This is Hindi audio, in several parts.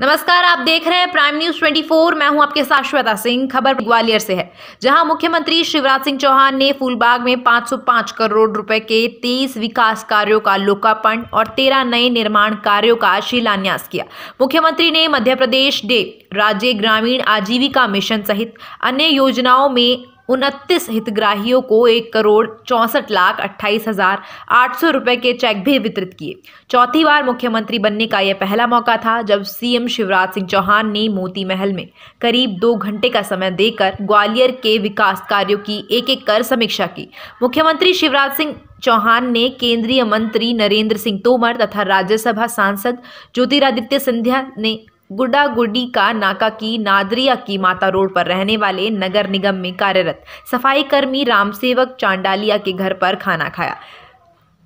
नमस्कार आप देख रहे हैं प्राइम न्यूज 24 मैं हूं आपके साथ श्वेता सिंह खबर ग्वालियर से है जहां मुख्यमंत्री शिवराज सिंह चौहान ने फूलबाग में 505 करोड़ रुपए के 23 विकास कार्यों का लोकार्पण और 13 नए निर्माण कार्यों का शिलान्यास किया मुख्यमंत्री ने मध्य प्रदेश डे राज्य ग्रामीण आजीविका मिशन सहित अन्य योजनाओं में उनतीस हितग्राहियों को एक करोड़ चौंसठ लाख अट्ठाईस हजार आठ सौ रुपए के चेक भी वितरित किए चौथी बार मुख्यमंत्री बनने का यह पहला मौका था जब सीएम शिवराज सिंह चौहान ने मोती महल में करीब दो घंटे का समय देकर ग्वालियर के विकास कार्यों की एक एक कर समीक्षा की मुख्यमंत्री शिवराज सिंह चौहान ने केंद्रीय मंत्री नरेंद्र सिंह तोमर तथा राज्यसभा सांसद ज्योतिरादित्य सिंधिया ने गुडा गुडी का नाका की नादरिया की माता रोड पर रहने वाले नगर निगम में कार्यरत सफाई कर्मी रामसेवक चांडालिया के घर पर खाना खाया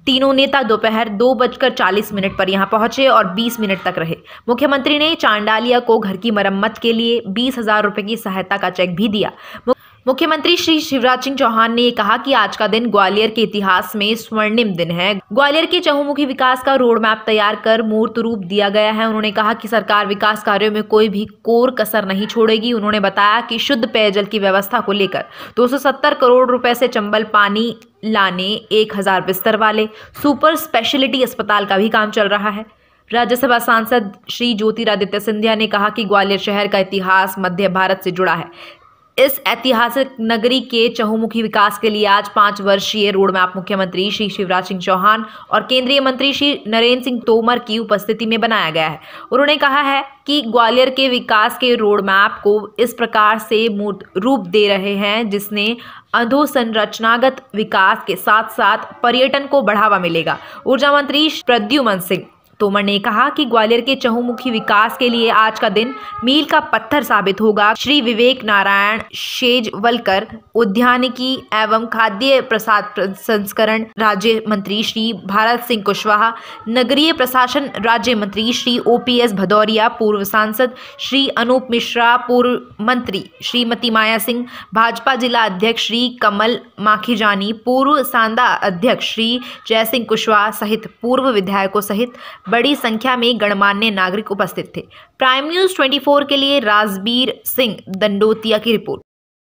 तीनों नेता दोपहर दो बजकर चालीस मिनट पर यहां पहुंचे और बीस मिनट तक रहे मुख्यमंत्री ने चांडालिया को घर की मरम्मत के लिए बीस हजार रुपये की सहायता का चेक भी दिया मुख्यमंत्री श्री शिवराज सिंह चौहान ने कहा कि आज का दिन ग्वालियर के इतिहास में स्वर्णिम दिन है ग्वालियर के चहुमुखी विकास का रोड मैप तैयार कर मूर्त रूप दिया गया है उन्होंने कहा कि सरकार विकास कार्यों में कोई भी कोर कसर नहीं छोड़ेगी उन्होंने बताया कि शुद्ध पेयजल की व्यवस्था को लेकर 270 करोड़ रुपए से चंबल पानी लाने एक बिस्तर वाले सुपर स्पेशलिटी अस्पताल का भी काम चल रहा है राज्यसभा सांसद श्री ज्योतिरादित्य सिंधिया ने कहा कि ग्वालियर शहर का इतिहास मध्य भारत से जुड़ा है इस ऐतिहासिक नगरी के चहुमुखी विकास के लिए आज पांच वर्षीय रोड मैप मुख्यमंत्री श्री शिवराज सिंह चौहान और केंद्रीय मंत्री श्री नरेंद्र सिंह तोमर की उपस्थिति में बनाया गया है उन्होंने कहा है कि ग्वालियर के विकास के रोड मैप को इस प्रकार से मूर्त रूप दे रहे हैं जिसने अधोसंरचनागत विकास के साथ साथ पर्यटन को बढ़ावा मिलेगा ऊर्जा मंत्री प्रद्युमन सिंह तोमर ने कहा कि ग्वालियर के चहुमुखी विकास के लिए आज का दिन मील का पत्थर साबित होगा श्री विवेक नारायण शेजवलकर उद्यानिकी एवं खाद्य प्रसाद संस्करण राज्य मंत्री श्री भारत सिंह कुशवाहा नगरीय प्रशासन राज्य मंत्री Shri O P S Bhadauria पूर्व सांसद श्री अनूप मिश्रा पूर्व मंत्री श्रीमती माया सिंह भाजपा जिला अध्यक्ष श्री कमल माखीजानी पूर्व सांदा अध्यक्ष श्री जय सिंह कुशवाहा सहित पूर्व विधायकों सहित बड़ी संख्या में गणमान्य नागरिक उपस्थित थे प्राइम न्यूज़ 24 के लिए राजबीर सिंह दंडोतिया की रिपोर्ट